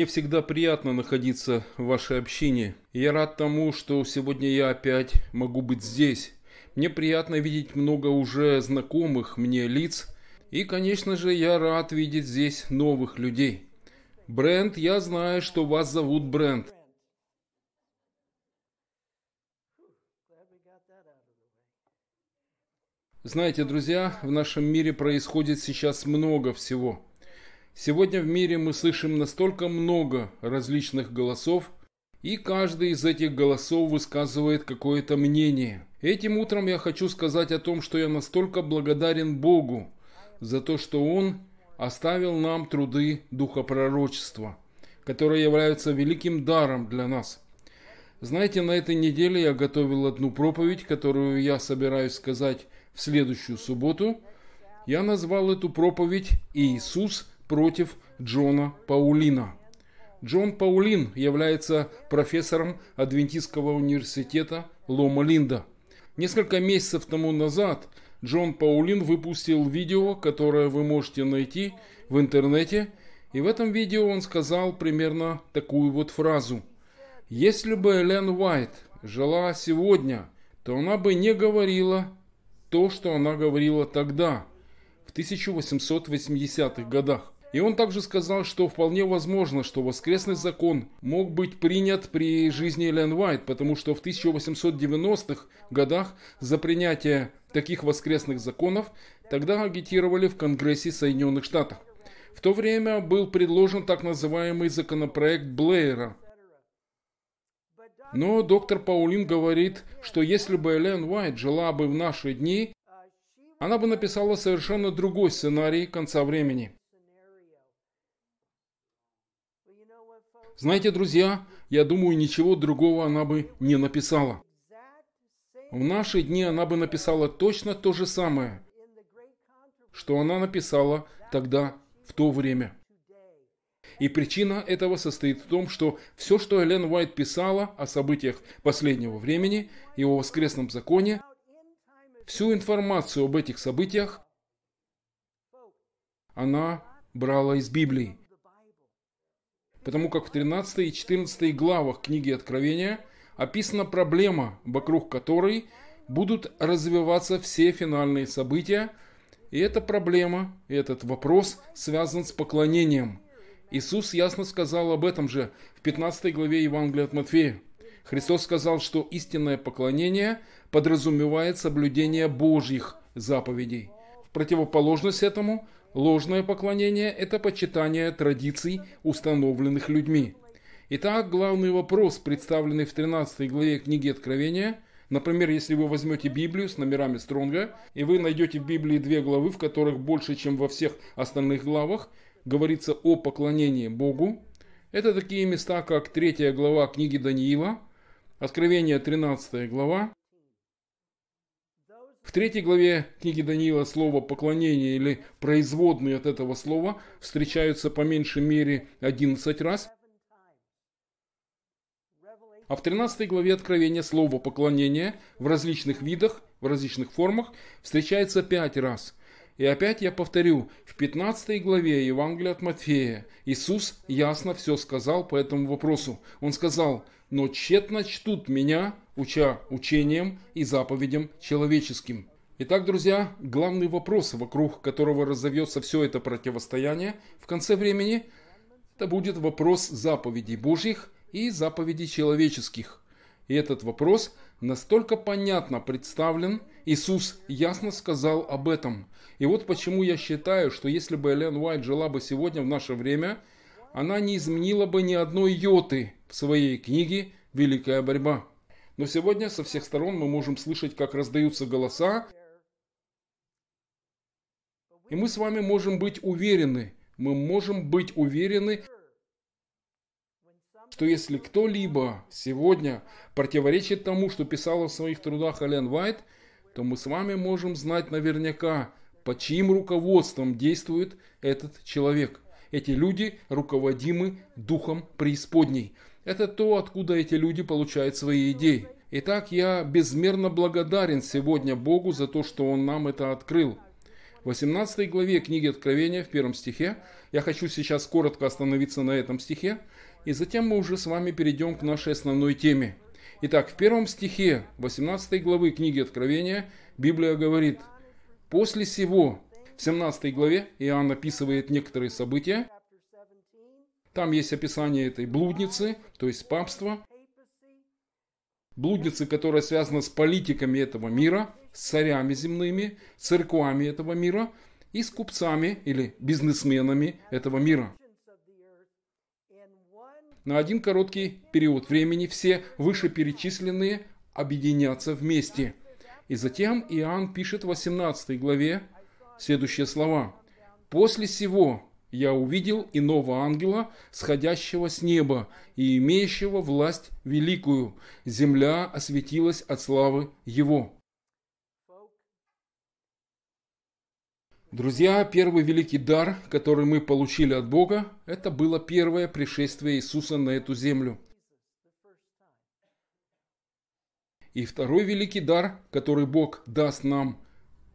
Мне всегда приятно находиться в вашей общине. Я рад тому, что сегодня я опять могу быть здесь. Мне приятно видеть много уже знакомых мне лиц. И, конечно же, я рад видеть здесь новых людей. Бренд, я знаю, что вас зовут Бренд. Знаете, друзья, в нашем мире происходит сейчас много всего. Сегодня в мире мы слышим настолько много различных голосов, и каждый из этих голосов высказывает какое-то мнение. Этим утром я хочу сказать о том, что я настолько благодарен Богу за то, что Он оставил нам труды духопророчества, которые являются великим даром для нас. Знаете, на этой неделе я готовил одну проповедь, которую я собираюсь сказать в следующую субботу. Я назвал эту проповедь «Иисус против Джона Паулина. Джон Паулин является профессором Адвентистского университета Лома-Линда. Несколько месяцев тому назад Джон Паулин выпустил видео, которое вы можете найти в интернете, и в этом видео он сказал примерно такую вот фразу. Если бы Элен Уайт жила сегодня, то она бы не говорила то, что она говорила тогда, в 1880-х годах. И он также сказал, что вполне возможно, что воскресный закон мог быть принят при жизни Эллен Уайт, потому что в 1890-х годах за принятие таких воскресных законов тогда агитировали в Конгрессе Соединенных Штатов. В то время был предложен так называемый законопроект Блэйра. Но доктор Паулин говорит, что если бы Эллен Уайт жила бы в наши дни, она бы написала совершенно другой сценарий конца времени. Знаете, друзья, я думаю, ничего другого она бы не написала. В наши дни она бы написала точно то же самое, что она написала тогда, в то время. И причина этого состоит в том, что все, что Элен Уайт писала о событиях последнего времени и о воскресном законе, всю информацию об этих событиях она брала из Библии потому как в 13 и 14 главах книги Откровения описана проблема, вокруг которой будут развиваться все финальные события, и эта проблема, этот вопрос связан с поклонением. Иисус ясно сказал об этом же в 15 главе Евангелия от Матфея. Христос сказал, что истинное поклонение подразумевает соблюдение Божьих заповедей. В противоположность этому – Ложное поклонение – это почитание традиций, установленных людьми. Итак, главный вопрос, представленный в 13 главе книги Откровения – Например, если вы возьмете Библию с номерами Стронга, и вы найдете в Библии две главы, в которых больше, чем во всех остальных главах, говорится о поклонении Богу. Это такие места, как 3 глава книги Даниила, Откровение 13 глава, в третьей главе книги Даниила слово «поклонение» или производные от этого слова встречаются по меньшей мере 11 раз, а в 13 главе Откровения слово «поклонение» в различных видах, в различных формах встречается 5 раз. И опять я повторю, в 15 главе Евангелия от Матфея Иисус ясно все сказал по этому вопросу. Он сказал – но тщетно чтут меня, уча учением и заповедям человеческим. Итак, друзья, главный вопрос, вокруг которого разовьется все это противостояние в конце времени, это будет вопрос заповедей Божьих и заповедей человеческих. И этот вопрос настолько понятно представлен, Иисус ясно сказал об этом. И вот почему я считаю, что если бы Элен Уайт жила бы сегодня в наше время – она не изменила бы ни одной йоты в своей книге «Великая борьба». Но сегодня со всех сторон мы можем слышать, как раздаются голоса, и мы с вами можем быть уверены, мы можем быть уверены, что если кто-либо сегодня противоречит тому, что писала в своих трудах Ален Вайт, то мы с вами можем знать наверняка, под чьим руководством действует этот человек – эти люди руководимы духом преисподней. Это то, откуда эти люди получают свои идеи. Итак, я безмерно благодарен сегодня Богу за то, что Он нам это открыл. В 18 главе книги Откровения, в первом стихе, я хочу сейчас коротко остановиться на этом стихе, и затем мы уже с вами перейдем к нашей основной теме. Итак, в первом стихе 18 главы книги Откровения Библия говорит, «После сего в 17 главе Иоанн описывает некоторые события. Там есть описание этой блудницы, то есть папства. Блудницы, которая связана с политиками этого мира, с царями земными, церквами этого мира и с купцами или бизнесменами этого мира. На один короткий период времени все вышеперечисленные объединятся вместе. И затем Иоанн пишет в 18 главе следующие слова. «После сего я увидел иного ангела, сходящего с неба и имеющего власть великую. Земля осветилась от славы его». Друзья, первый великий дар, который мы получили от Бога, это было первое пришествие Иисуса на эту землю. И второй великий дар, который Бог даст нам –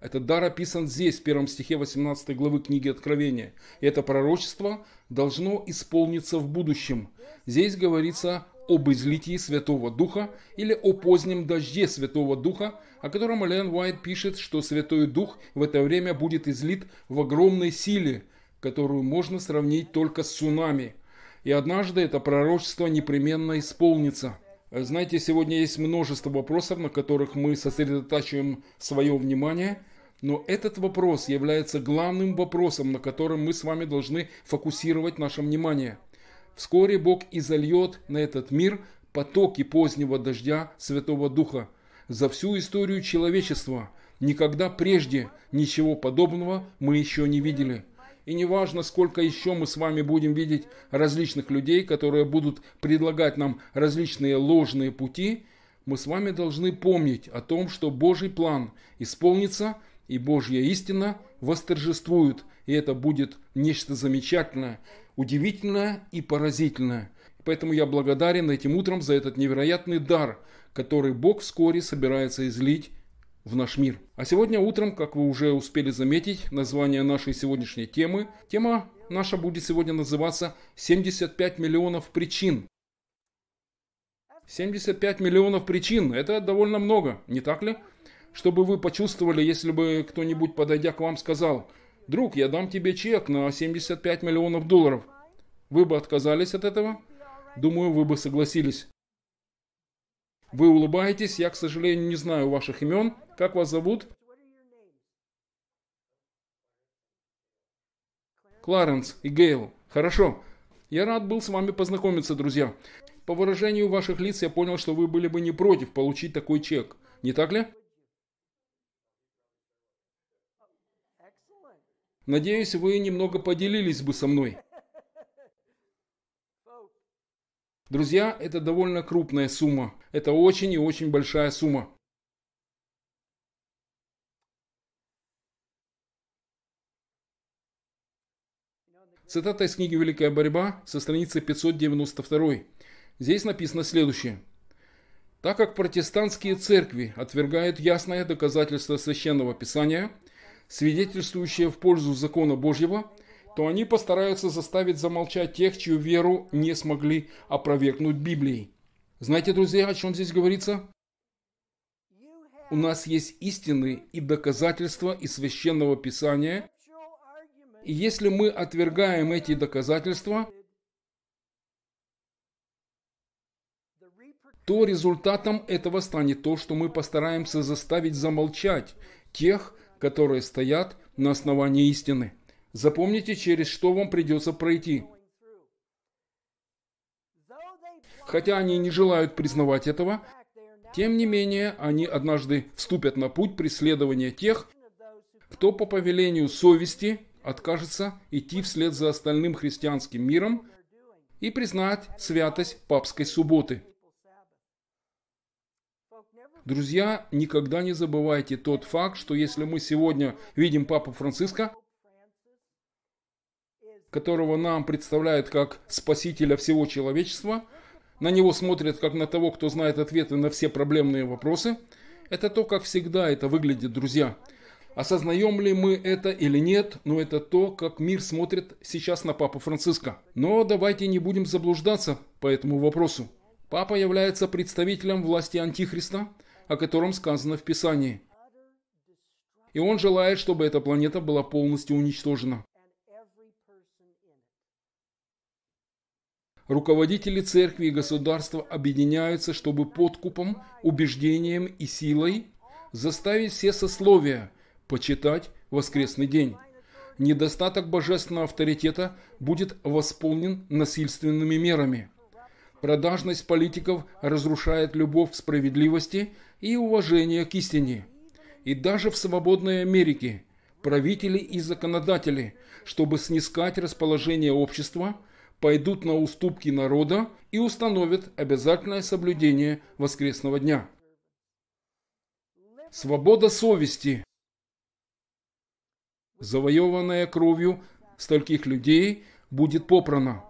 этот дар описан здесь, в первом стихе 18 главы книги Откровения. И это пророчество должно исполниться в будущем. Здесь говорится об излитии Святого Духа или о позднем дожде Святого Духа, о котором Элен Уайт пишет, что Святой Дух в это время будет излит в огромной силе, которую можно сравнить только с цунами. И однажды это пророчество непременно исполнится. Знаете, сегодня есть множество вопросов, на которых мы сосредотачиваем свое внимание – но этот вопрос является главным вопросом, на котором мы с вами должны фокусировать наше внимание. Вскоре Бог изольет на этот мир потоки позднего дождя Святого Духа. За всю историю человечества никогда прежде ничего подобного мы еще не видели. И неважно, сколько еще мы с вами будем видеть различных людей, которые будут предлагать нам различные ложные пути, мы с вами должны помнить о том, что Божий план исполнится – и Божья истина восторжествуют, и это будет нечто замечательное, удивительное и поразительное. Поэтому я благодарен этим утром за этот невероятный дар, который Бог вскоре собирается излить в наш мир. А сегодня утром, как вы уже успели заметить, название нашей сегодняшней темы, тема наша будет сегодня называться «75 миллионов причин». 75 миллионов причин – это довольно много, не так ли? Чтобы вы почувствовали, если бы кто-нибудь, подойдя к вам, сказал, «Друг, я дам тебе чек на 75 миллионов долларов». Вы бы отказались от этого? Думаю, вы бы согласились. Вы улыбаетесь, я, к сожалению, не знаю ваших имен. Как вас зовут? Кларенс и Гейл. Хорошо. Я рад был с вами познакомиться, друзья. По выражению ваших лиц я понял, что вы были бы не против получить такой чек. Не так ли? Надеюсь, вы немного поделились бы со мной. Друзья, это довольно крупная сумма. Это очень и очень большая сумма. Цитата из книги «Великая борьба» со страницы 592. Здесь написано следующее. Так как протестантские церкви отвергают ясное доказательство священного писания – свидетельствующие в пользу закона Божьего, то они постараются заставить замолчать тех, чью веру не смогли опровергнуть Библией. Знаете, друзья, о чем здесь говорится? У нас есть истины и доказательства из Священного Писания. И если мы отвергаем эти доказательства, то результатом этого станет то, что мы постараемся заставить замолчать тех, которые стоят на основании истины. Запомните, через что вам придется пройти. Хотя они не желают признавать этого, тем не менее они однажды вступят на путь преследования тех, кто по повелению совести откажется идти вслед за остальным христианским миром и признать святость папской субботы. Друзья, никогда не забывайте тот факт, что если мы сегодня видим Папу Франциска, которого нам представляют как спасителя всего человечества, на него смотрят как на того, кто знает ответы на все проблемные вопросы, это то, как всегда это выглядит, друзья. Осознаем ли мы это или нет, но это то, как мир смотрит сейчас на Папу Франциска. Но давайте не будем заблуждаться по этому вопросу. Папа является представителем власти Антихриста – о котором сказано в Писании. И он желает, чтобы эта планета была полностью уничтожена. Руководители церкви и государства объединяются, чтобы подкупом, убеждением и силой заставить все сословия почитать воскресный день. Недостаток божественного авторитета будет восполнен насильственными мерами. Продажность политиков разрушает любовь к справедливости и уважение к истине. И даже в свободной Америке правители и законодатели, чтобы снискать расположение общества, пойдут на уступки народа и установят обязательное соблюдение воскресного дня. Свобода совести, завоеванная кровью стольких людей, будет попрана.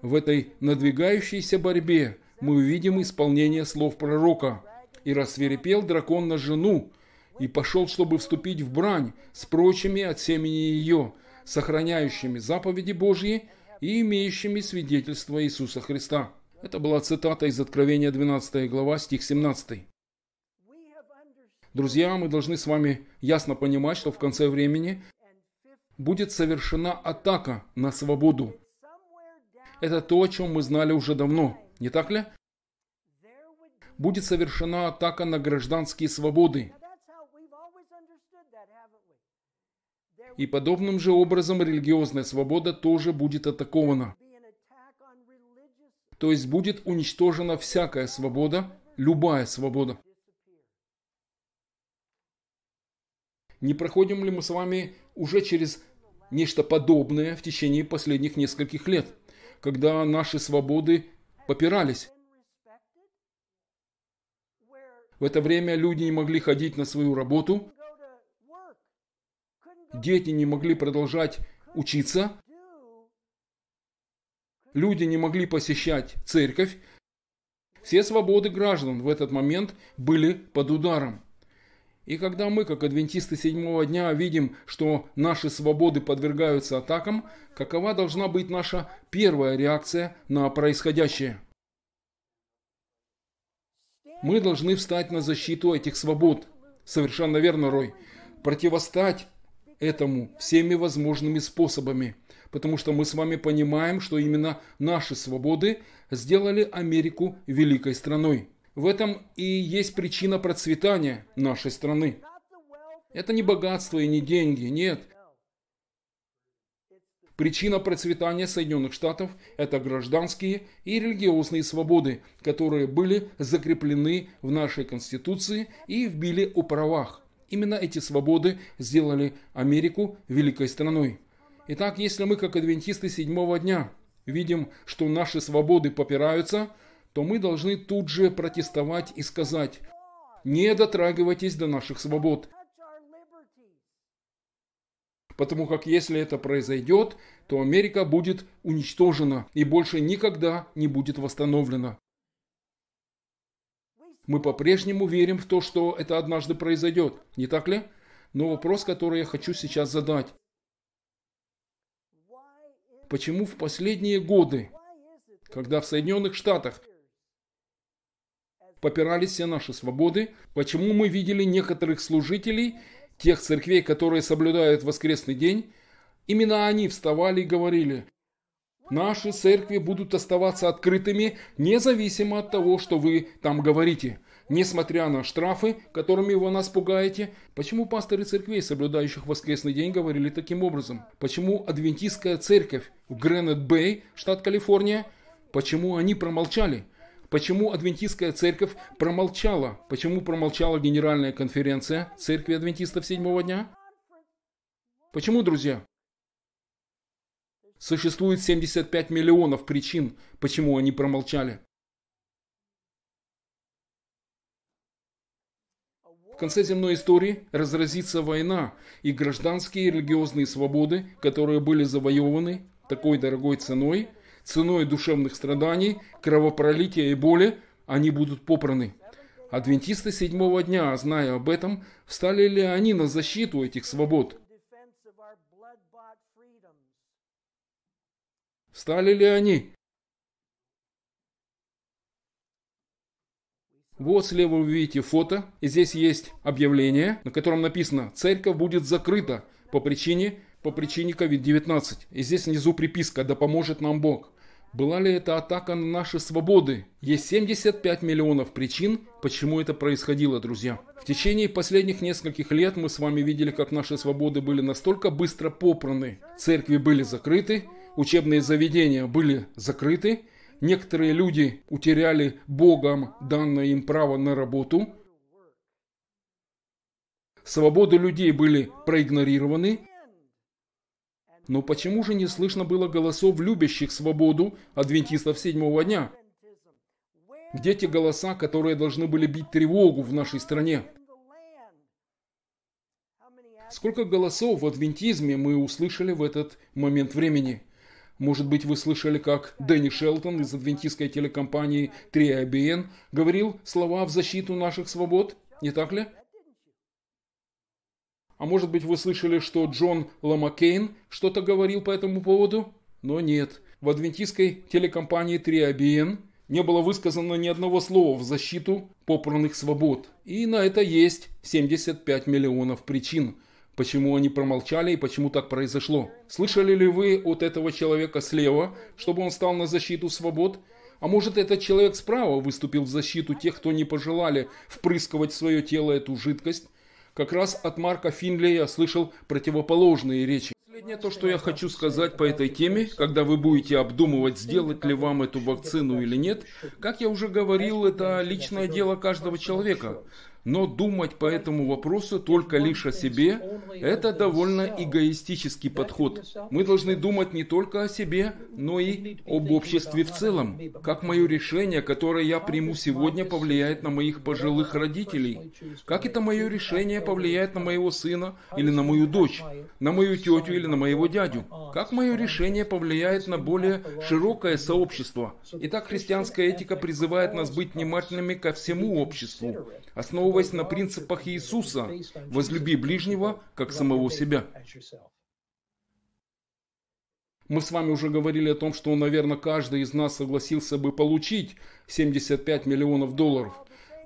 В этой надвигающейся борьбе мы увидим исполнение слов пророка. И рассверепел дракон на жену, и пошел, чтобы вступить в брань с прочими от семени ее, сохраняющими заповеди Божьи и имеющими свидетельство Иисуса Христа. Это была цитата из Откровения 12 глава, стих 17. Друзья, мы должны с вами ясно понимать, что в конце времени будет совершена атака на свободу. Это то, о чем мы знали уже давно не так ли? Будет совершена атака на гражданские свободы. И подобным же образом религиозная свобода тоже будет атакована. То есть будет уничтожена всякая свобода, любая свобода. Не проходим ли мы с вами уже через нечто подобное в течение последних нескольких лет, когда наши свободы попирались. В это время люди не могли ходить на свою работу, дети не могли продолжать учиться, люди не могли посещать церковь. Все свободы граждан в этот момент были под ударом. И когда мы, как адвентисты седьмого дня, видим, что наши свободы подвергаются атакам, какова должна быть наша первая реакция на происходящее? Мы должны встать на защиту этих свобод. Совершенно верно, Рой. Противостать этому всеми возможными способами. Потому что мы с вами понимаем, что именно наши свободы сделали Америку великой страной. В этом и есть причина процветания нашей страны. Это не богатство и не деньги, нет. Причина процветания Соединенных Штатов – это гражданские и религиозные свободы, которые были закреплены в нашей Конституции и вбили Биле о правах. Именно эти свободы сделали Америку великой страной. Итак, если мы, как адвентисты седьмого дня, видим, что наши свободы попираются – то мы должны тут же протестовать и сказать «Не дотрагивайтесь до наших свобод». Потому как если это произойдет, то Америка будет уничтожена и больше никогда не будет восстановлена. Мы по-прежнему верим в то, что это однажды произойдет, не так ли? Но вопрос, который я хочу сейчас задать. Почему в последние годы, когда в Соединенных Штатах попирались все наши свободы, почему мы видели некоторых служителей тех церквей, которые соблюдают воскресный день, именно они вставали и говорили, наши церкви будут оставаться открытыми, независимо от того, что вы там говорите, несмотря на штрафы, которыми вы нас пугаете. Почему пасторы церквей, соблюдающих воскресный день, говорили таким образом? Почему адвентистская церковь в Гренет-Бэй, штат Калифорния, почему они промолчали? Почему адвентистская церковь промолчала? Почему промолчала генеральная конференция церкви адвентистов седьмого дня? Почему, друзья? Существует 75 миллионов причин, почему они промолчали. В конце земной истории разразится война, и гражданские и религиозные свободы, которые были завоеваны такой дорогой ценой – Ценой душевных страданий, кровопролития и боли они будут попраны. Адвентисты седьмого дня, зная об этом, встали ли они на защиту этих свобод? Встали ли они? Вот слева вы видите фото, и здесь есть объявление, на котором написано «Церковь будет закрыта по причине, по причине COVID-19». И здесь внизу приписка «Да поможет нам Бог». Была ли это атака на наши свободы? Есть 75 миллионов причин, почему это происходило, друзья. В течение последних нескольких лет мы с вами видели, как наши свободы были настолько быстро попраны. Церкви были закрыты, учебные заведения были закрыты, некоторые люди утеряли Богом данное им право на работу, свободы людей были проигнорированы, но почему же не слышно было голосов любящих свободу адвентистов седьмого дня? Где те голоса, которые должны были бить тревогу в нашей стране? Сколько голосов в адвентизме мы услышали в этот момент времени? Может быть, вы слышали, как Дэнни Шелтон из адвентистской телекомпании 3 abn говорил слова в защиту наших свобод? Не так ли? А может быть вы слышали, что Джон Ламакейн что-то говорил по этому поводу? Но нет. В адвентистской телекомпании 3ABN не было высказано ни одного слова в защиту попранных свобод. И на это есть 75 миллионов причин, почему они промолчали и почему так произошло. Слышали ли вы от этого человека слева, чтобы он стал на защиту свобод? А может этот человек справа выступил в защиту тех, кто не пожелали впрыскивать в свое тело эту жидкость, как раз от Марка Финли я слышал противоположные речи. Последнее то, что я хочу сказать по этой теме, когда вы будете обдумывать, сделать ли вам эту вакцину или нет, как я уже говорил, это личное дело каждого человека. Но думать по этому вопросу только лишь о себе – это довольно эгоистический подход. Мы должны думать не только о себе, но и об обществе в целом. Как мое решение, которое я приму сегодня, повлияет на моих пожилых родителей? Как это мое решение повлияет на моего сына или на мою дочь, на мою тетю или на моего дядю? Как мое решение повлияет на более широкое сообщество? Итак, христианская этика призывает нас быть внимательными ко всему обществу, основываясь на принципах Иисуса «возлюби ближнего, как самого себя». Мы с вами уже говорили о том, что, наверное, каждый из нас согласился бы получить 75 миллионов долларов.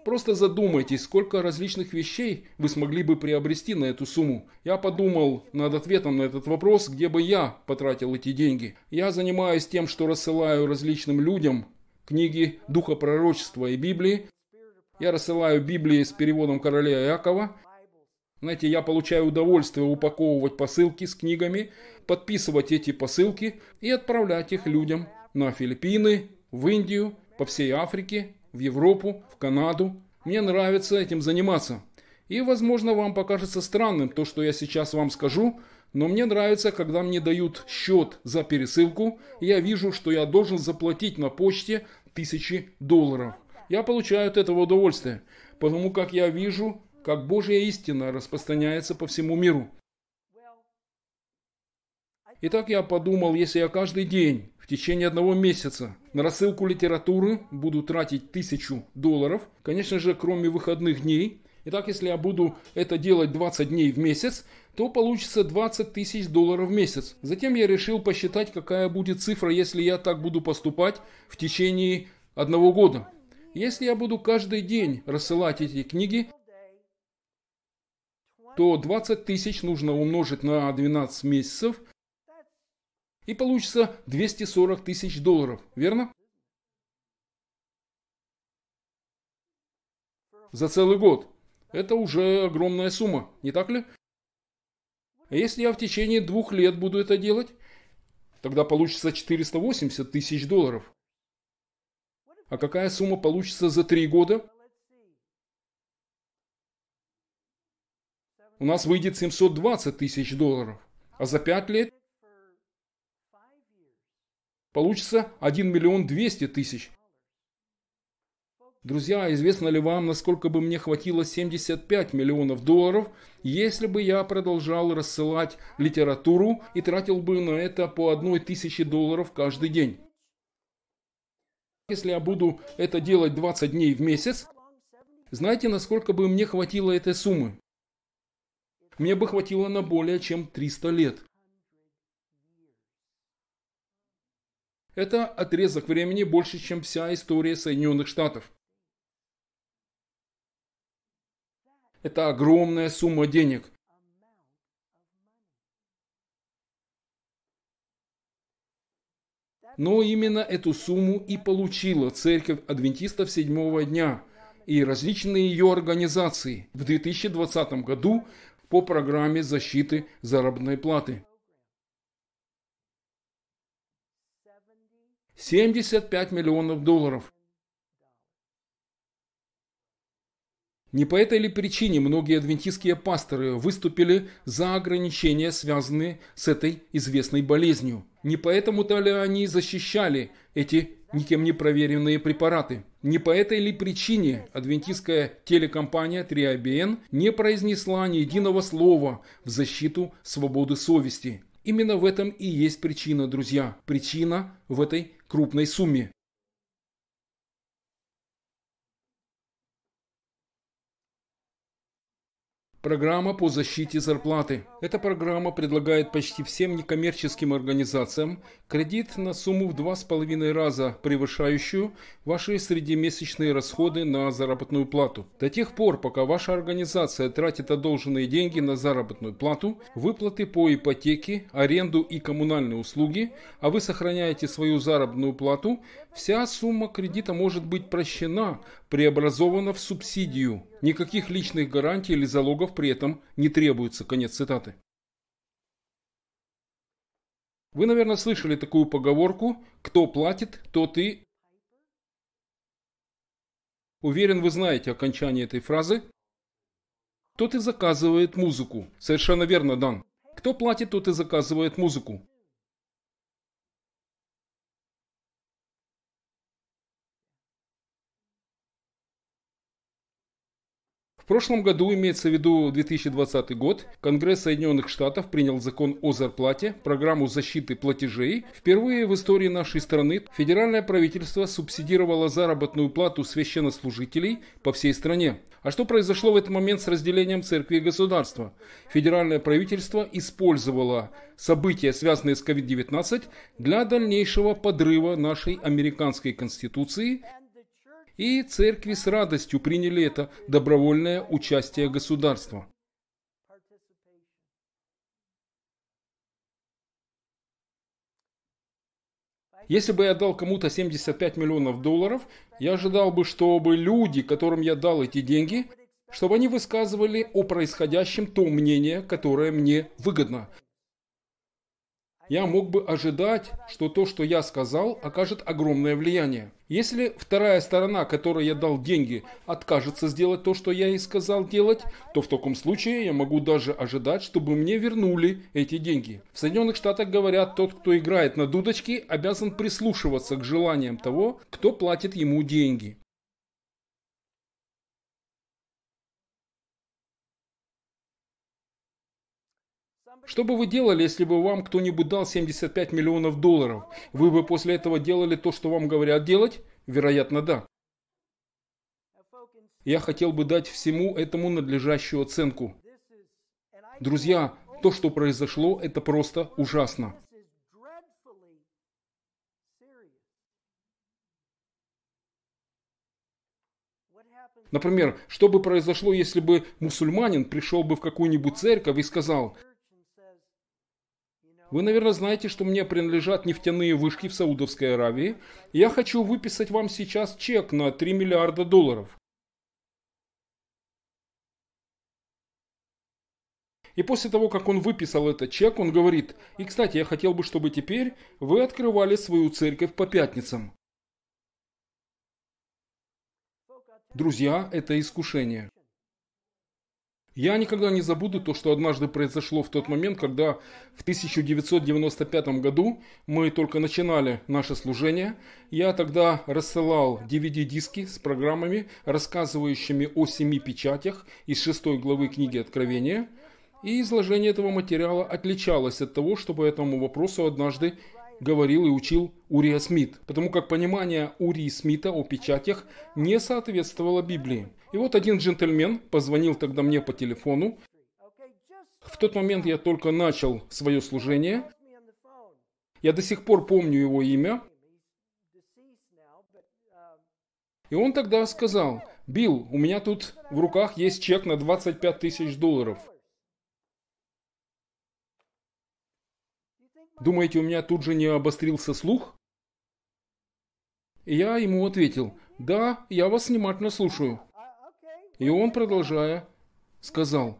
Просто задумайтесь, сколько различных вещей вы смогли бы приобрести на эту сумму. Я подумал над ответом на этот вопрос, где бы я потратил эти деньги. Я занимаюсь тем, что рассылаю различным людям книги Духа Пророчества и Библии, я рассылаю Библии с переводом короля Иакова. Знаете, я получаю удовольствие упаковывать посылки с книгами, подписывать эти посылки и отправлять их людям на Филиппины, в Индию, по всей Африке, в Европу, в Канаду. Мне нравится этим заниматься. И, возможно, вам покажется странным то, что я сейчас вам скажу, но мне нравится, когда мне дают счет за пересылку, я вижу, что я должен заплатить на почте тысячи долларов. Я получаю от этого удовольствие, потому как я вижу, как Божья истина распространяется по всему миру. Итак, я подумал, если я каждый день в течение одного месяца на рассылку литературы буду тратить тысячу долларов, конечно же, кроме выходных дней, Итак, если я буду это делать 20 дней в месяц, то получится 20 тысяч долларов в месяц. Затем я решил посчитать, какая будет цифра, если я так буду поступать в течение одного года. Если я буду каждый день рассылать эти книги, то 20 тысяч нужно умножить на 12 месяцев, и получится 240 тысяч долларов, верно? За целый год. Это уже огромная сумма, не так ли? А если я в течение двух лет буду это делать, тогда получится 480 тысяч долларов. А какая сумма получится за три года? У нас выйдет 720 тысяч долларов. А за пять лет получится 1 миллион 200 тысяч. Друзья, известно ли вам, насколько бы мне хватило 75 миллионов долларов, если бы я продолжал рассылать литературу и тратил бы на это по одной тысячи долларов каждый день? Если я буду это делать 20 дней в месяц, знаете, насколько бы мне хватило этой суммы? Мне бы хватило на более чем 300 лет. Это отрезок времени больше, чем вся история Соединенных Штатов. Это огромная сумма денег. Но именно эту сумму и получила Церковь Адвентистов седьмого дня и различные ее организации в 2020 году по программе защиты заработной платы. 75 миллионов долларов. Не по этой ли причине многие адвентистские пасторы выступили за ограничения, связанные с этой известной болезнью? Не поэтому-то ли они защищали эти никем не проверенные препараты? Не по этой ли причине адвентистская телекомпания 3ABN не произнесла ни единого слова в защиту свободы совести? Именно в этом и есть причина, друзья. Причина в этой крупной сумме. Программа по защите зарплаты. Эта программа предлагает почти всем некоммерческим организациям кредит на сумму в 2,5 раза превышающую ваши среднемесячные расходы на заработную плату. До тех пор, пока ваша организация тратит одолженные деньги на заработную плату, выплаты по ипотеке, аренду и коммунальные услуги, а вы сохраняете свою заработную плату, Вся сумма кредита может быть прощена, преобразована в субсидию. Никаких личных гарантий или залогов при этом не требуется. Конец цитаты. Вы, наверное, слышали такую поговорку «Кто платит, тот и...» Уверен, вы знаете окончание этой фразы. Тот и заказывает музыку. Совершенно верно, Дан. Кто платит, тот и заказывает музыку. прошлом году, имеется в виду 2020 год, Конгресс Соединенных Штатов принял закон о зарплате, программу защиты платежей. Впервые в истории нашей страны федеральное правительство субсидировало заработную плату священнослужителей по всей стране. А что произошло в этот момент с разделением церкви и государства? Федеральное правительство использовало события, связанные с COVID-19, для дальнейшего подрыва нашей американской конституции и церкви с радостью приняли это добровольное участие государства. Если бы я дал кому-то 75 миллионов долларов, я ожидал бы, чтобы люди, которым я дал эти деньги, чтобы они высказывали о происходящем то мнение, которое мне выгодно я мог бы ожидать, что то, что я сказал, окажет огромное влияние. Если вторая сторона, которой я дал деньги, откажется сделать то, что я ей сказал делать, то в таком случае я могу даже ожидать, чтобы мне вернули эти деньги. В Соединенных Штатах говорят, тот, кто играет на дудочке, обязан прислушиваться к желаниям того, кто платит ему деньги. Что бы вы делали, если бы вам кто-нибудь дал 75 миллионов долларов? Вы бы после этого делали то, что вам говорят делать? Вероятно, да. Я хотел бы дать всему этому надлежащую оценку. Друзья, то, что произошло, это просто ужасно. Например, что бы произошло, если бы мусульманин пришел бы в какую-нибудь церковь и сказал – вы, наверное, знаете, что мне принадлежат нефтяные вышки в Саудовской Аравии. Я хочу выписать вам сейчас чек на 3 миллиарда долларов. И после того, как он выписал этот чек, он говорит, и, кстати, я хотел бы, чтобы теперь вы открывали свою церковь по пятницам. Друзья, это искушение. Я никогда не забуду то, что однажды произошло в тот момент, когда в 1995 году мы только начинали наше служение. Я тогда рассылал DVD-диски с программами, рассказывающими о семи печатях из шестой главы книги Откровения. И изложение этого материала отличалось от того, что по этому вопросу однажды говорил и учил Урия Смит, потому как понимание Урии Смита о печатях не соответствовало Библии. И вот один джентльмен позвонил тогда мне по телефону. В тот момент я только начал свое служение. Я до сих пор помню его имя. И он тогда сказал, Билл, у меня тут в руках есть чек на 25 тысяч долларов. Думаете, у меня тут же не обострился слух? я ему ответил, да, я вас внимательно слушаю. И он, продолжая, сказал,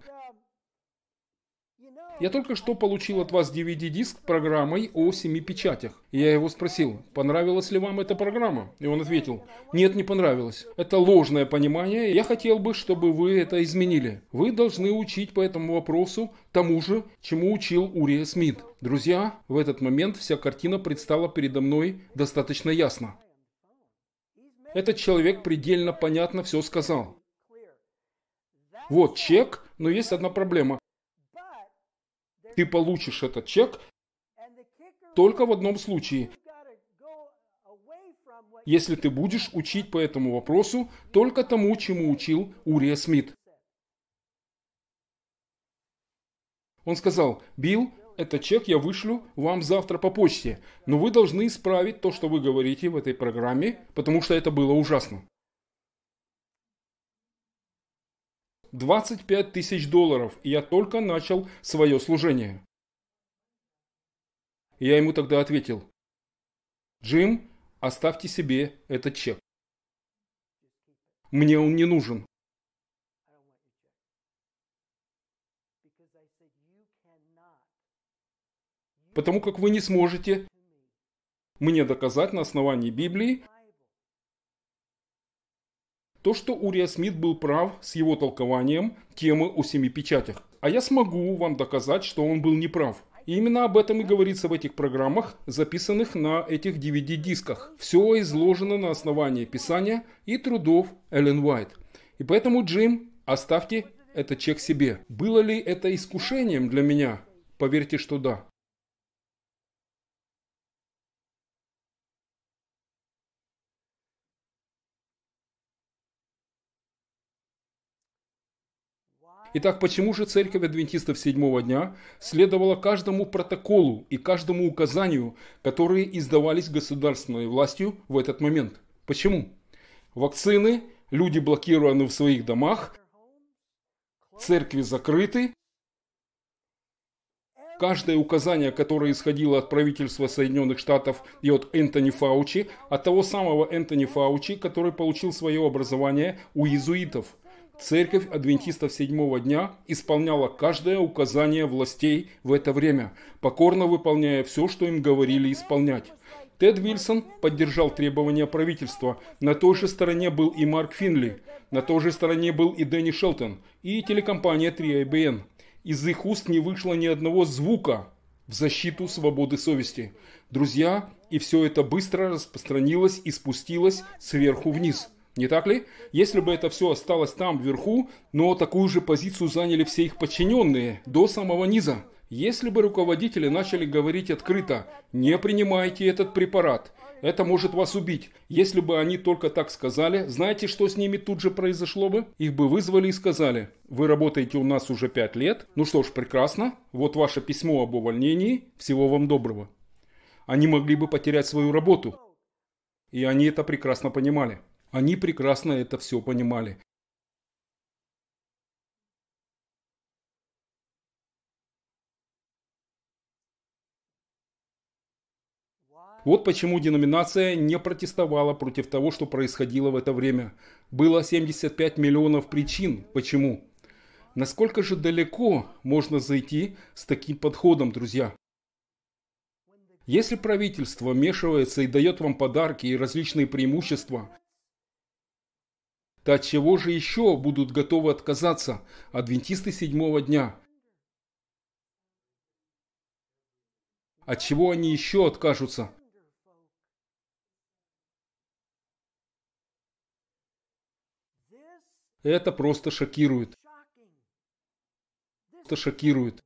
я только что получил от вас DVD-диск с программой о семи печатях. я его спросил, понравилась ли вам эта программа? И он ответил, нет, не понравилось. Это ложное понимание, я хотел бы, чтобы вы это изменили. Вы должны учить по этому вопросу тому же, чему учил Урия Смит. Друзья, в этот момент вся картина предстала передо мной достаточно ясно. Этот человек предельно понятно все сказал. Вот чек, но есть одна проблема. Ты получишь этот чек только в одном случае. Если ты будешь учить по этому вопросу только тому, чему учил Урия Смит. Он сказал, Билл, этот чек я вышлю вам завтра по почте, но вы должны исправить то, что вы говорите в этой программе, потому что это было ужасно. 25 тысяч долларов, и я только начал свое служение. Я ему тогда ответил, Джим, оставьте себе этот чек. Мне он не нужен. Потому как вы не сможете мне доказать на основании Библии, то, что Урия Смит был прав с его толкованием темы о семи печатях. А я смогу вам доказать, что он был неправ. И именно об этом и говорится в этих программах, записанных на этих DVD-дисках. Все изложено на основании писания и трудов Эллен Уайт. И поэтому, Джим, оставьте этот чек себе. Было ли это искушением для меня? Поверьте, что да. Итак, почему же церковь адвентистов седьмого дня следовала каждому протоколу и каждому указанию, которые издавались государственной властью в этот момент? Почему? Вакцины, люди блокированы в своих домах, церкви закрыты. Каждое указание, которое исходило от правительства Соединенных Штатов и от Энтони Фаучи, от того самого Энтони Фаучи, который получил свое образование у иезуитов – Церковь адвентистов седьмого дня исполняла каждое указание властей в это время, покорно выполняя все, что им говорили исполнять. Тед Вильсон поддержал требования правительства. На той же стороне был и Марк Финли, на той же стороне был и Дэнни Шелтон, и телекомпания 3IBN. Из их уст не вышло ни одного звука в защиту свободы совести. Друзья, и все это быстро распространилось и спустилось сверху вниз – не так ли? Если бы это все осталось там, вверху, но такую же позицию заняли все их подчиненные, до самого низа. Если бы руководители начали говорить открыто «не принимайте этот препарат», это может вас убить. Если бы они только так сказали, знаете, что с ними тут же произошло бы? Их бы вызвали и сказали, вы работаете у нас уже пять лет, ну что ж, прекрасно, вот ваше письмо об увольнении, всего вам доброго. Они могли бы потерять свою работу. И они это прекрасно понимали. Они прекрасно это все понимали. Вот почему деноминация не протестовала против того, что происходило в это время. Было 75 миллионов причин, почему. Насколько же далеко можно зайти с таким подходом, друзья? Если правительство вмешивается и дает вам подарки и различные преимущества, то от чего же еще будут готовы отказаться адвентисты седьмого дня? От чего они еще откажутся? Это просто шокирует. Это шокирует.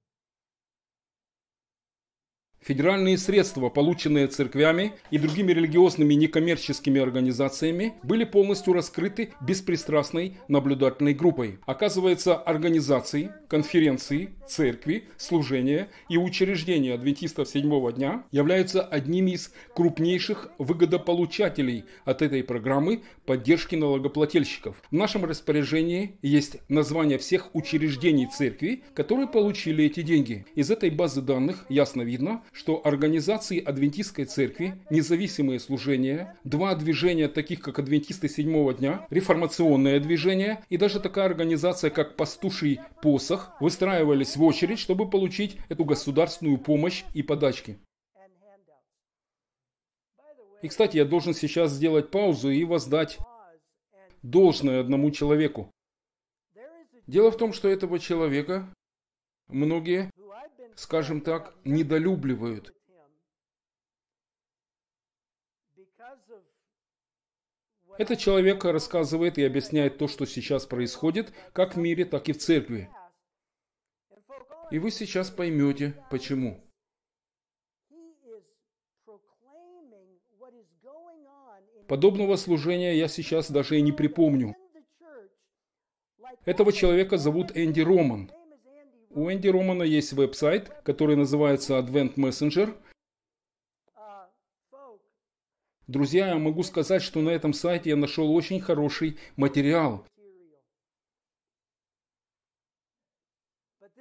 Федеральные средства, полученные церквями и другими религиозными некоммерческими организациями, были полностью раскрыты беспристрастной наблюдательной группой. Оказывается, организации, конференции, церкви, служения и учреждения адвентистов седьмого дня являются одними из крупнейших выгодополучателей от этой программы поддержки налогоплательщиков. В нашем распоряжении есть название всех учреждений церкви, которые получили эти деньги. Из этой базы данных ясно видно, что организации адвентистской церкви, независимые служения, два движения, таких как адвентисты седьмого дня, реформационное движение и даже такая организация, как пастуший посох, выстраивались в очередь, чтобы получить эту государственную помощь и подачки. И, кстати, я должен сейчас сделать паузу и воздать должное одному человеку. Дело в том, что этого человека многие скажем так, недолюбливают. Этот человек рассказывает и объясняет то, что сейчас происходит, как в мире, так и в церкви. И вы сейчас поймете, почему. Подобного служения я сейчас даже и не припомню. Этого человека зовут Энди Роман – у Энди Романа есть веб-сайт, который называется Advent Messenger. Друзья, я могу сказать, что на этом сайте я нашел очень хороший материал.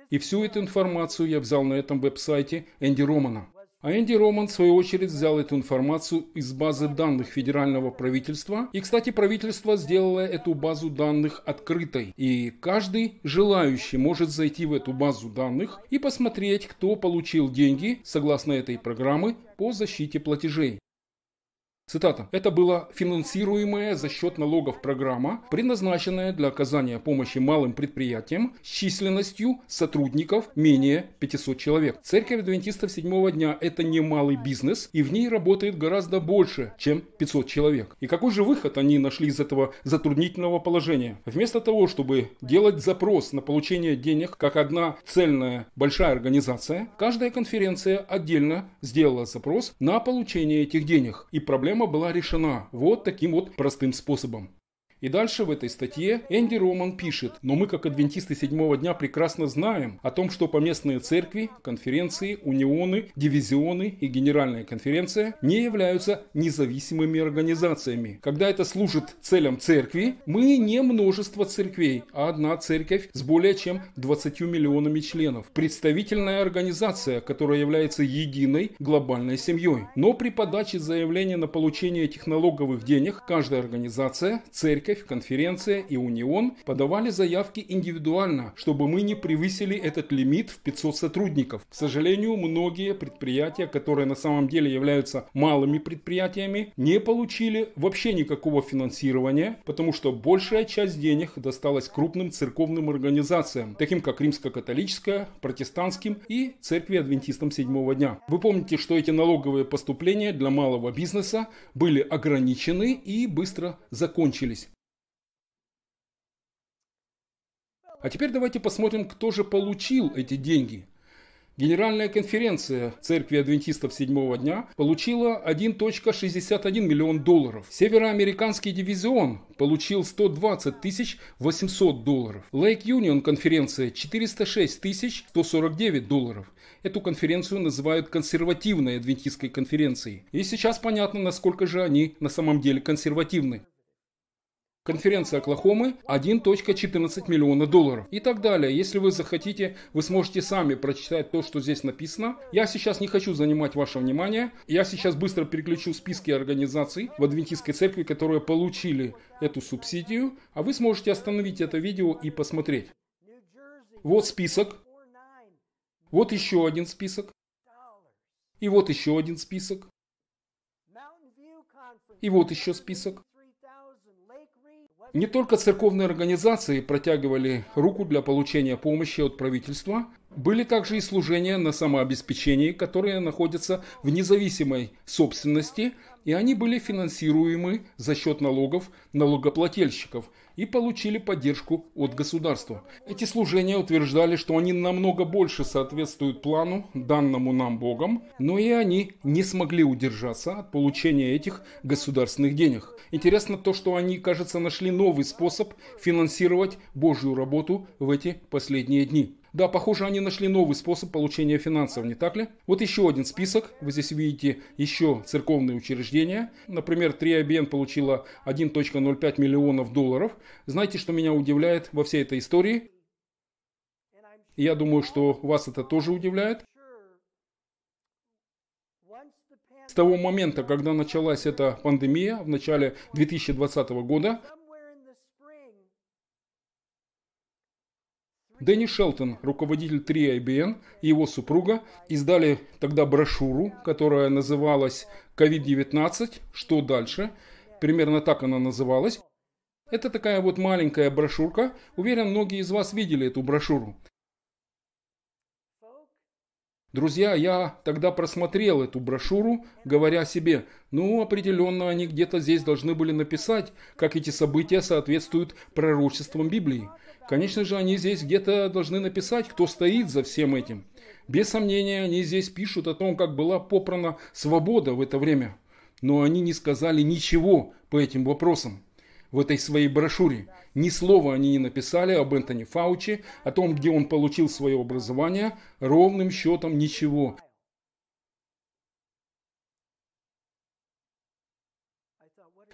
И всю эту информацию я взял на этом веб-сайте Энди Романа. А Энди Роман, в свою очередь, взял эту информацию из базы данных федерального правительства. И, кстати, правительство сделало эту базу данных открытой. И каждый желающий может зайти в эту базу данных и посмотреть, кто получил деньги, согласно этой программы, по защите платежей. Цитата. Это была финансируемая за счет налогов программа, предназначенная для оказания помощи малым предприятиям с численностью сотрудников менее 500 человек. Церковь адвентистов седьмого дня – это не малый бизнес, и в ней работает гораздо больше, чем 500 человек. И какой же выход они нашли из этого затруднительного положения? Вместо того, чтобы делать запрос на получение денег как одна цельная большая организация, каждая конференция отдельно сделала запрос на получение этих денег. И проблема проблема была решена вот таким вот простым способом. И дальше в этой статье Энди Роман пишет, но мы как адвентисты седьмого дня прекрасно знаем о том, что поместные церкви, конференции, унионы, дивизионы и генеральная конференция не являются независимыми организациями. Когда это служит целям церкви, мы не множество церквей, а одна церковь с более чем 20 миллионами членов. Представительная организация, которая является единой глобальной семьей. Но при подаче заявления на получение технологовых денег каждая организация, церковь церковь, конференция и унион подавали заявки индивидуально, чтобы мы не превысили этот лимит в 500 сотрудников. К сожалению, многие предприятия, которые на самом деле являются малыми предприятиями, не получили вообще никакого финансирования, потому что большая часть денег досталась крупным церковным организациям, таким как римско-католическая, протестантским и церкви адвентистам седьмого дня. Вы помните, что эти налоговые поступления для малого бизнеса были ограничены и быстро закончились. А теперь давайте посмотрим, кто же получил эти деньги. Генеральная конференция Церкви Адвентистов седьмого дня получила 1.61 миллион долларов. Североамериканский дивизион получил 120 800 долларов. Лейк Юнион конференция 406 149 долларов. Эту конференцию называют консервативной адвентистской конференцией. И сейчас понятно, насколько же они на самом деле консервативны. Конференция Оклахомы 1.14 миллиона долларов и так далее. Если вы захотите, вы сможете сами прочитать то, что здесь написано. Я сейчас не хочу занимать ваше внимание. Я сейчас быстро переключу списки организаций в Адвентистской церкви, которые получили эту субсидию, а вы сможете остановить это видео и посмотреть. Вот список. Вот еще один список. И вот еще один список. И вот еще список. Не только церковные организации протягивали руку для получения помощи от правительства, были также и служения на самообеспечении, которые находятся в независимой собственности, и они были финансируемы за счет налогов налогоплательщиков и получили поддержку от государства. Эти служения утверждали, что они намного больше соответствуют плану, данному нам Богом, но и они не смогли удержаться от получения этих государственных денег. Интересно то, что они, кажется, нашли новый способ финансировать Божью работу в эти последние дни. Да, похоже, они нашли новый способ получения финансов, не так ли? Вот еще один список. Вы здесь видите еще церковные учреждения. Например, 3IBN получила 1.05 миллионов долларов. Знаете, что меня удивляет во всей этой истории? я думаю, что вас это тоже удивляет. С того момента, когда началась эта пандемия в начале 2020 года, Дэнни Шелтон, руководитель 3 IBN и его супруга издали тогда брошюру, которая называлась ковид 19 Что дальше?». Примерно так она называлась. Это такая вот маленькая брошюрка. Уверен, многие из вас видели эту брошюру. Друзья, я тогда просмотрел эту брошюру, говоря себе, ну, определенно они где-то здесь должны были написать, как эти события соответствуют пророчествам Библии. Конечно же, они здесь где-то должны написать, кто стоит за всем этим. Без сомнения, они здесь пишут о том, как была попрана свобода в это время. Но они не сказали ничего по этим вопросам в этой своей брошюре. Ни слова они не написали об Энтони Фаучи, о том, где он получил свое образование, ровным счетом ничего.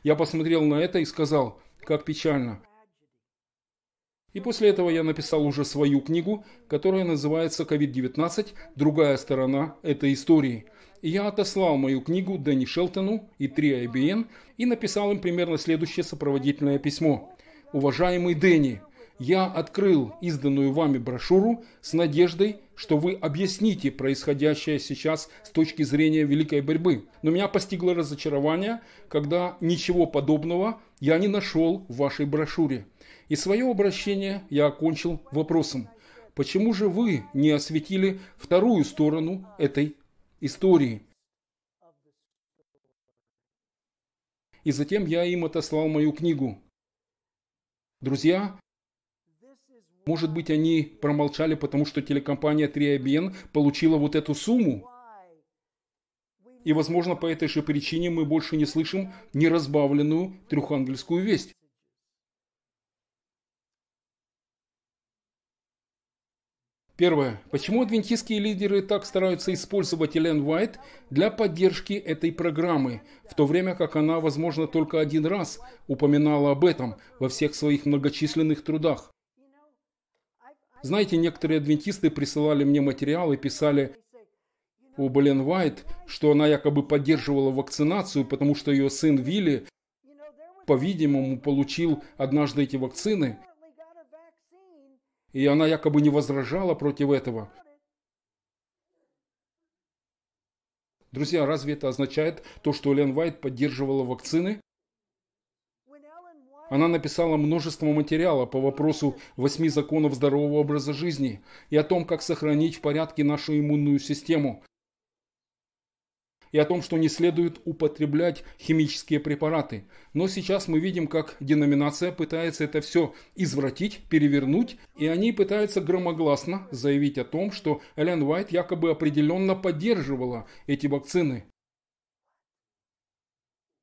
Я посмотрел на это и сказал, как печально. И после этого я написал уже свою книгу, которая называется ковид 19 Другая сторона этой истории». И я отослал мою книгу Дэнни Шелтону и 3 IBN и написал им примерно следующее сопроводительное письмо. «Уважаемый Дэнни, я открыл изданную вами брошюру с надеждой, что вы объясните происходящее сейчас с точки зрения великой борьбы. Но меня постигло разочарование, когда ничего подобного я не нашел в вашей брошюре. И свое обращение я окончил вопросом, почему же вы не осветили вторую сторону этой истории? И затем я им отослал мою книгу. Друзья, может быть, они промолчали, потому что телекомпания 3IBN получила вот эту сумму. И, возможно, по этой же причине мы больше не слышим неразбавленную трехангельскую весть. Первое. Почему адвентистские лидеры так стараются использовать Элен Уайт для поддержки этой программы, в то время как она, возможно, только один раз упоминала об этом во всех своих многочисленных трудах? Знаете, некоторые адвентисты присылали мне материалы, писали об Элен Уайт, что она якобы поддерживала вакцинацию, потому что ее сын Вилли, по-видимому, получил однажды эти вакцины – и она якобы не возражала против этого. Друзья, разве это означает то, что Эллен Уайт поддерживала вакцины? Она написала множество материала по вопросу восьми законов здорового образа жизни и о том, как сохранить в порядке нашу иммунную систему, и о том, что не следует употреблять химические препараты. Но сейчас мы видим, как деноминация пытается это все извратить, перевернуть, и они пытаются громогласно заявить о том, что Эллен Уайт якобы определенно поддерживала эти вакцины.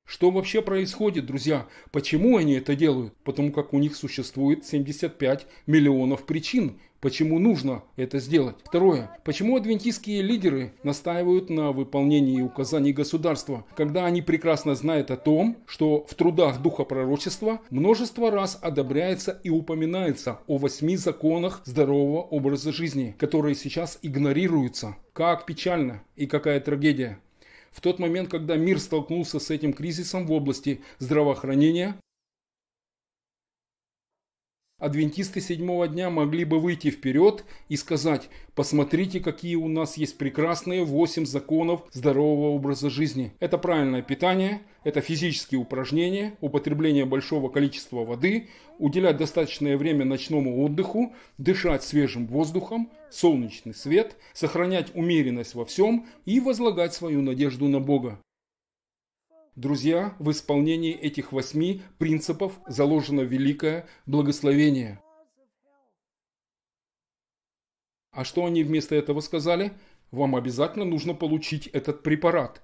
Что вообще происходит, друзья? Почему они это делают? Потому как у них существует 75 миллионов причин почему нужно это сделать. Второе. Почему адвентистские лидеры настаивают на выполнении указаний государства, когда они прекрасно знают о том, что в трудах Духа Пророчества множество раз одобряется и упоминается о восьми законах здорового образа жизни, которые сейчас игнорируются. Как печально и какая трагедия. В тот момент, когда мир столкнулся с этим кризисом в области здравоохранения, Адвентисты седьмого дня могли бы выйти вперед и сказать, посмотрите, какие у нас есть прекрасные восемь законов здорового образа жизни. Это правильное питание, это физические упражнения, употребление большого количества воды, уделять достаточное время ночному отдыху, дышать свежим воздухом, солнечный свет, сохранять умеренность во всем и возлагать свою надежду на Бога. Друзья, в исполнении этих восьми принципов заложено великое благословение. А что они вместо этого сказали? Вам обязательно нужно получить этот препарат.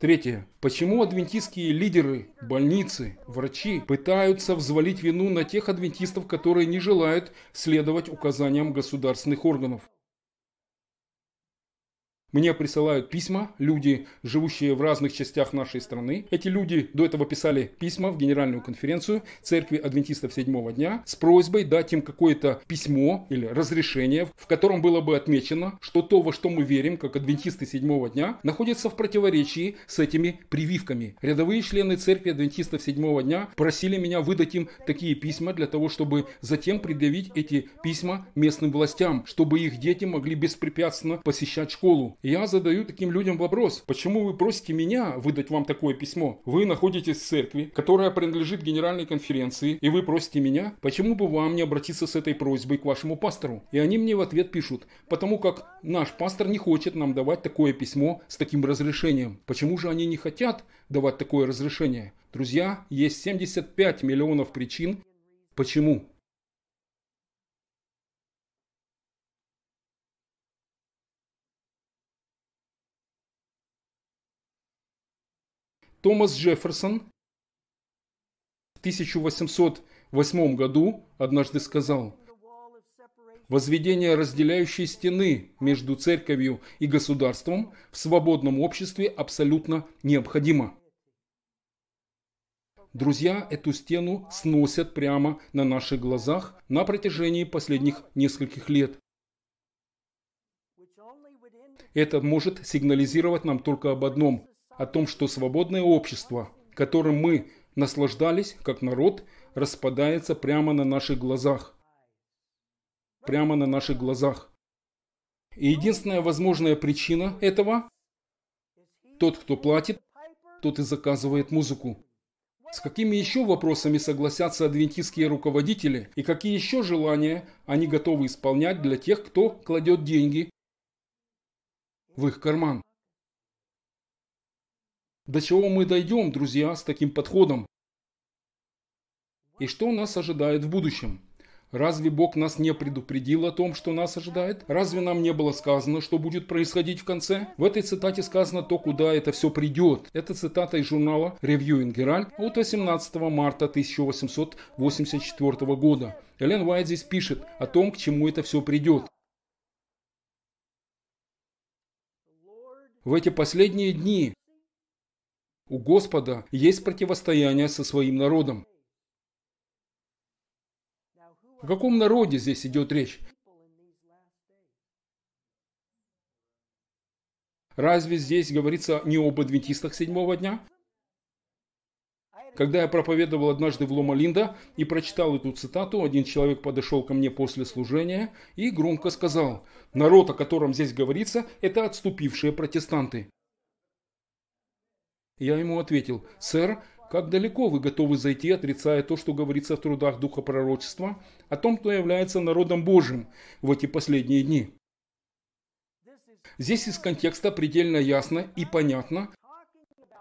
Третье. Почему адвентистские лидеры, больницы, врачи пытаются взвалить вину на тех адвентистов, которые не желают следовать указаниям государственных органов? Мне присылают письма люди, живущие в разных частях нашей страны. Эти люди до этого писали письма в Генеральную конференцию Церкви Адвентистов седьмого дня с просьбой дать им какое-то письмо или разрешение, в котором было бы отмечено, что то, во что мы верим, как адвентисты седьмого дня, находится в противоречии с этими прививками. Рядовые члены Церкви Адвентистов седьмого дня просили меня выдать им такие письма для того, чтобы затем предъявить эти письма местным властям, чтобы их дети могли беспрепятственно посещать школу я задаю таким людям вопрос, почему вы просите меня выдать вам такое письмо? Вы находитесь в церкви, которая принадлежит генеральной конференции, и вы просите меня, почему бы вам не обратиться с этой просьбой к вашему пастору? И они мне в ответ пишут, потому как наш пастор не хочет нам давать такое письмо с таким разрешением. Почему же они не хотят давать такое разрешение? Друзья, есть 75 миллионов причин, почему Томас Джефферсон в 1808 году однажды сказал, «Возведение разделяющей стены между церковью и государством в свободном обществе абсолютно необходимо». Друзья эту стену сносят прямо на наших глазах на протяжении последних нескольких лет. Это может сигнализировать нам только об одном о том, что свободное общество, которым мы наслаждались как народ, распадается прямо на наших глазах. Прямо на наших глазах. И единственная возможная причина этого – тот, кто платит, тот и заказывает музыку. С какими еще вопросами согласятся адвентистские руководители и какие еще желания они готовы исполнять для тех, кто кладет деньги в их карман? До чего мы дойдем, друзья, с таким подходом? И что нас ожидает в будущем? Разве Бог нас не предупредил о том, что нас ожидает? Разве нам не было сказано, что будет происходить в конце? В этой цитате сказано то, куда это все придет. Это цитата из журнала Reviewing Herald от 18 марта 1884 года. Элен Уайт здесь пишет о том, к чему это все придет. В эти последние дни у Господа есть противостояние со своим народом. О каком народе здесь идет речь? Разве здесь говорится не об адвентистах седьмого дня? Когда я проповедовал однажды в Лома-Линда и прочитал эту цитату, один человек подошел ко мне после служения и громко сказал, «Народ, о котором здесь говорится, это отступившие протестанты». Я ему ответил, «Сэр, как далеко вы готовы зайти, отрицая то, что говорится в трудах Духа Пророчества, о том, кто является народом Божьим в эти последние дни?» Здесь из контекста предельно ясно и понятно,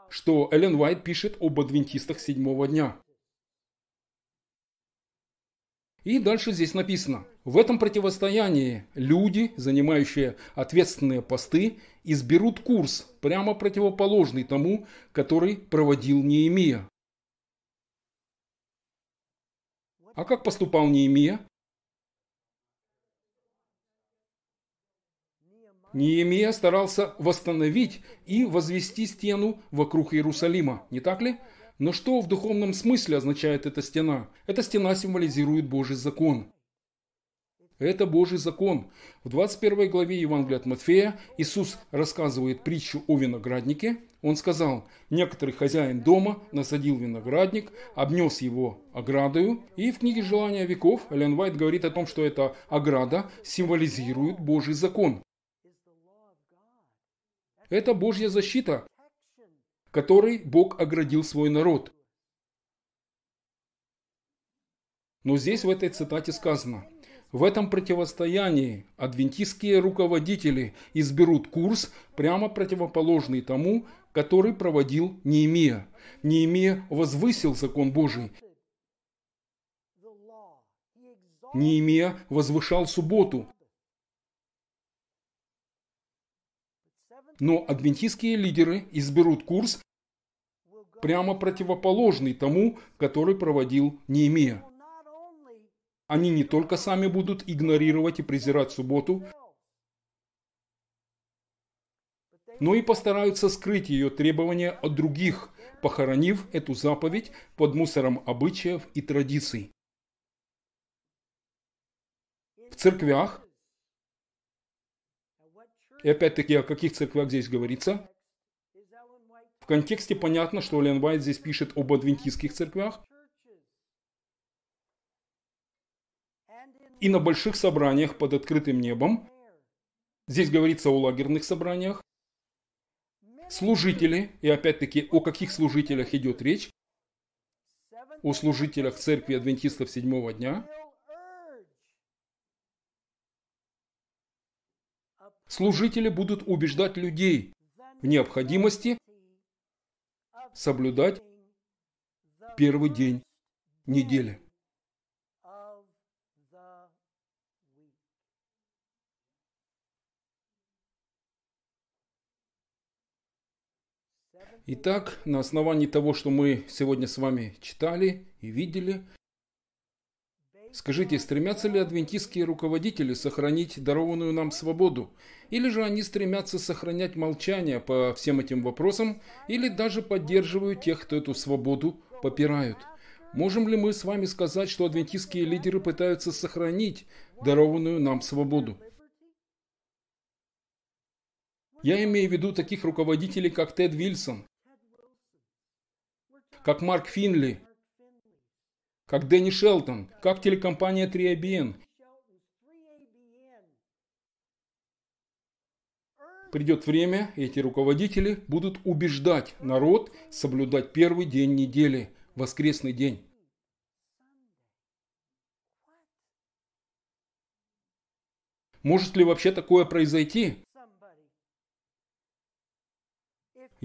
что Эллен Уайт пишет об адвентистах седьмого дня. И дальше здесь написано. В этом противостоянии люди, занимающие ответственные посты, изберут курс, прямо противоположный тому, который проводил Неемия. А как поступал Неемия? Неемия старался восстановить и возвести стену вокруг Иерусалима, не так ли? Но что в духовном смысле означает эта стена? Эта стена символизирует Божий закон. Это Божий закон. В 21 главе Евангелия от Матфея Иисус рассказывает притчу о винограднике. Он сказал, некоторый хозяин дома насадил виноградник, обнес его оградою. И в книге «Желания веков» Эллен Уайт говорит о том, что эта ограда символизирует Божий закон. Это Божья защита которой Бог оградил свой народ. Но здесь в этой цитате сказано, в этом противостоянии адвентистские руководители изберут курс, прямо противоположный тому, который проводил Неемия. Неемия возвысил закон Божий. Неемия возвышал субботу – Но адвентистские лидеры изберут курс, прямо противоположный тому, который проводил Неемия. Они не только сами будут игнорировать и презирать субботу, но и постараются скрыть ее требования от других, похоронив эту заповедь под мусором обычаев и традиций. В церквях и опять-таки, о каких церквях здесь говорится? В контексте понятно, что Лен Уайт здесь пишет об адвентистских церквях и на больших собраниях под открытым небом. Здесь говорится о лагерных собраниях. Служители, и опять-таки о каких служителях идет речь? О служителях церкви адвентистов седьмого дня – служители будут убеждать людей в необходимости соблюдать первый день недели. Итак, на основании того, что мы сегодня с вами читали и видели, Скажите, стремятся ли адвентистские руководители сохранить дарованную нам свободу? Или же они стремятся сохранять молчание по всем этим вопросам, или даже поддерживают тех, кто эту свободу попирают? Можем ли мы с вами сказать, что адвентистские лидеры пытаются сохранить дарованную нам свободу? Я имею в виду таких руководителей, как Тед Вильсон, как Марк Финли, как Дэнни Шелтон, как телекомпания 3ABN. Придет время, и эти руководители будут убеждать народ соблюдать первый день недели, воскресный день. Может ли вообще такое произойти?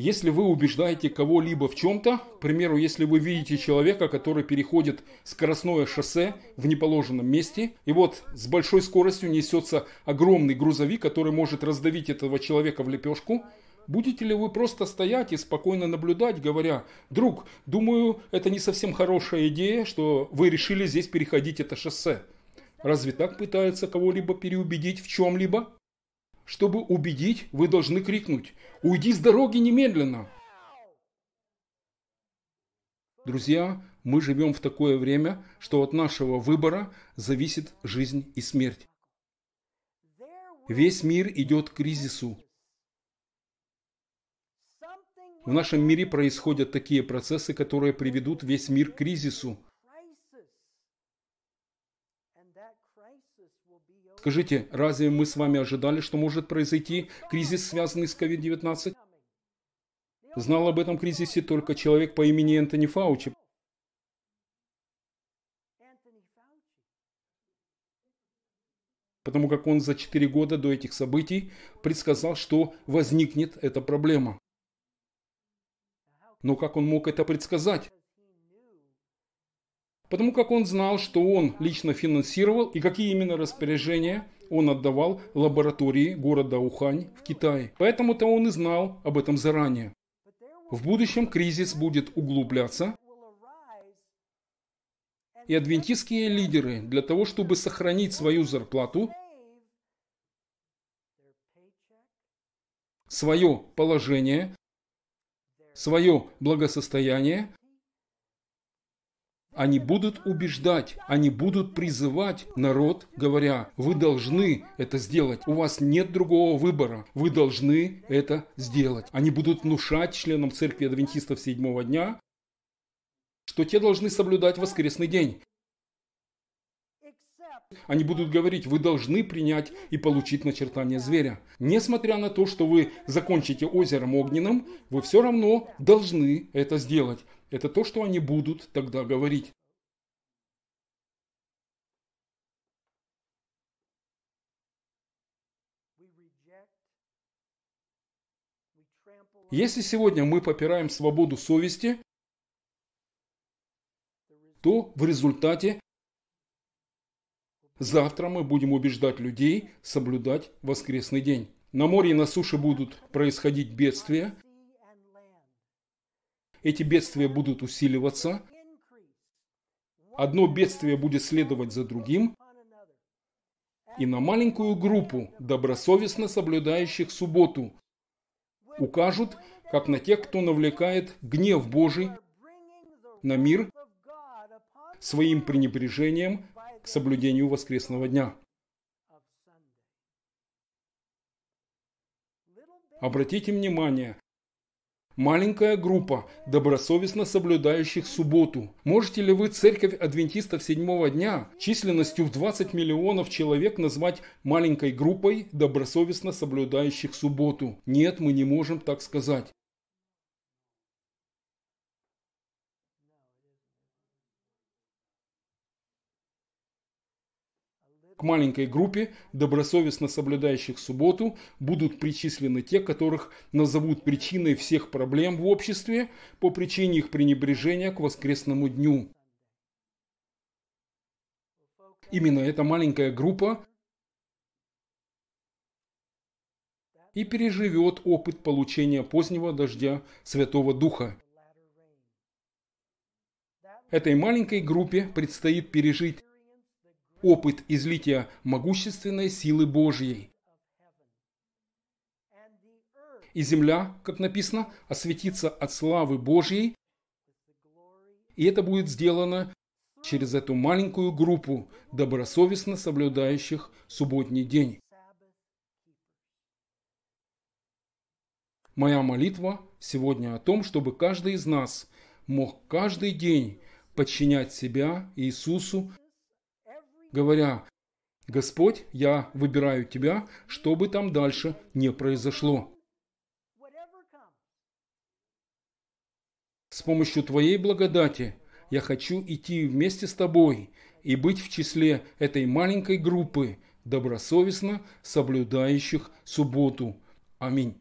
Если вы убеждаете кого-либо в чем-то, к примеру, если вы видите человека, который переходит скоростное шоссе в неположенном месте, и вот с большой скоростью несется огромный грузовик, который может раздавить этого человека в лепешку, будете ли вы просто стоять и спокойно наблюдать, говоря, друг, думаю, это не совсем хорошая идея, что вы решили здесь переходить это шоссе. Разве так пытаются кого-либо переубедить в чем-либо? Чтобы убедить, вы должны крикнуть «Уйди с дороги немедленно!» Друзья, мы живем в такое время, что от нашего выбора зависит жизнь и смерть. Весь мир идет к кризису. В нашем мире происходят такие процессы, которые приведут весь мир к кризису. Скажите, разве мы с вами ожидали, что может произойти кризис, связанный с COVID-19? Знал об этом кризисе только человек по имени Энтони Фаучи. Потому как он за 4 года до этих событий предсказал, что возникнет эта проблема. Но как он мог это предсказать? Потому как он знал, что он лично финансировал и какие именно распоряжения он отдавал лаборатории города Ухань в Китае. Поэтому-то он и знал об этом заранее. В будущем кризис будет углубляться, и адвентистские лидеры для того, чтобы сохранить свою зарплату, свое положение, свое благосостояние, они будут убеждать, они будут призывать народ, говоря, вы должны это сделать, у вас нет другого выбора, вы должны это сделать. Они будут внушать членам церкви адвентистов седьмого дня, что те должны соблюдать воскресный день. Они будут говорить, вы должны принять и получить начертание зверя. Несмотря на то, что вы закончите озером огненным, вы все равно должны это сделать. Это то, что они будут тогда говорить. Если сегодня мы попираем свободу совести, то в результате завтра мы будем убеждать людей соблюдать воскресный день. На море и на суше будут происходить бедствия – эти бедствия будут усиливаться. Одно бедствие будет следовать за другим. И на маленькую группу, добросовестно соблюдающих субботу, укажут, как на тех, кто навлекает гнев Божий на мир своим пренебрежением к соблюдению воскресного дня. Обратите внимание, Маленькая группа, добросовестно соблюдающих субботу. Можете ли вы церковь адвентистов седьмого дня численностью в 20 миллионов человек назвать маленькой группой, добросовестно соблюдающих субботу? Нет, мы не можем так сказать. к маленькой группе, добросовестно соблюдающих субботу, будут причислены те, которых назовут причиной всех проблем в обществе по причине их пренебрежения к воскресному дню. Именно эта маленькая группа и переживет опыт получения позднего дождя Святого Духа. Этой маленькой группе предстоит пережить опыт излития могущественной силы Божьей. И земля, как написано, осветится от славы Божьей, и это будет сделано через эту маленькую группу добросовестно соблюдающих субботний день. Моя молитва сегодня о том, чтобы каждый из нас мог каждый день подчинять себя Иисусу говоря, «Господь, я выбираю тебя, что бы там дальше не произошло». С помощью Твоей благодати я хочу идти вместе с Тобой и быть в числе этой маленькой группы, добросовестно соблюдающих субботу. Аминь.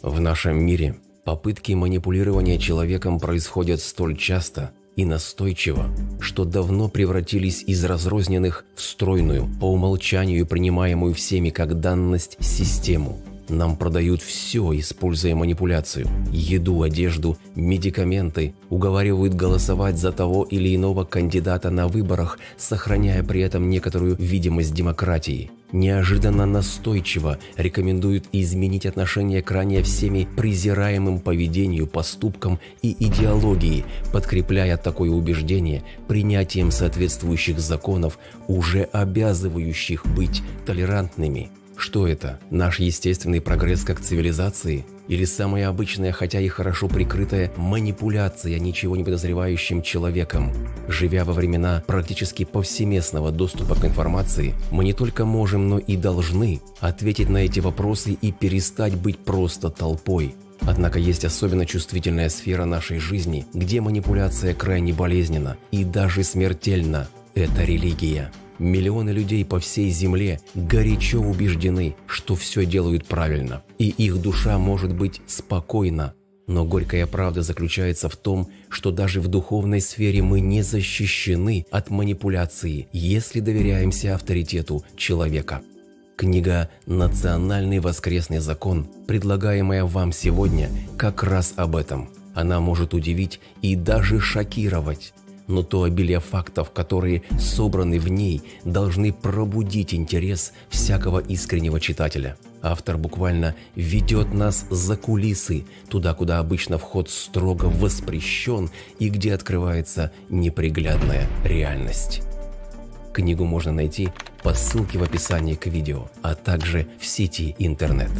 В нашем мире попытки манипулирования человеком происходят столь часто – и настойчиво, что давно превратились из разрозненных в стройную, по умолчанию принимаемую всеми как данность, систему. Нам продают все, используя манипуляцию. Еду, одежду, медикаменты. Уговаривают голосовать за того или иного кандидата на выборах, сохраняя при этом некоторую видимость демократии неожиданно настойчиво рекомендуют изменить отношение к ранее всеми презираемым поведению, поступкам и идеологии, подкрепляя такое убеждение принятием соответствующих законов, уже обязывающих быть толерантными. Что это? Наш естественный прогресс как цивилизации? Или самая обычная, хотя и хорошо прикрытая, манипуляция ничего не подозревающим человеком? Живя во времена практически повсеместного доступа к информации, мы не только можем, но и должны ответить на эти вопросы и перестать быть просто толпой. Однако есть особенно чувствительная сфера нашей жизни, где манипуляция крайне болезненна и даже смертельна – это религия. Миллионы людей по всей земле горячо убеждены, что все делают правильно, и их душа может быть спокойна. Но горькая правда заключается в том, что даже в духовной сфере мы не защищены от манипуляции, если доверяемся авторитету человека. Книга «Национальный воскресный закон», предлагаемая вам сегодня, как раз об этом. Она может удивить и даже шокировать но то обилие фактов, которые собраны в ней, должны пробудить интерес всякого искреннего читателя. Автор буквально ведет нас за кулисы, туда, куда обычно вход строго воспрещен и где открывается неприглядная реальность. Книгу можно найти по ссылке в описании к видео, а также в сети интернет.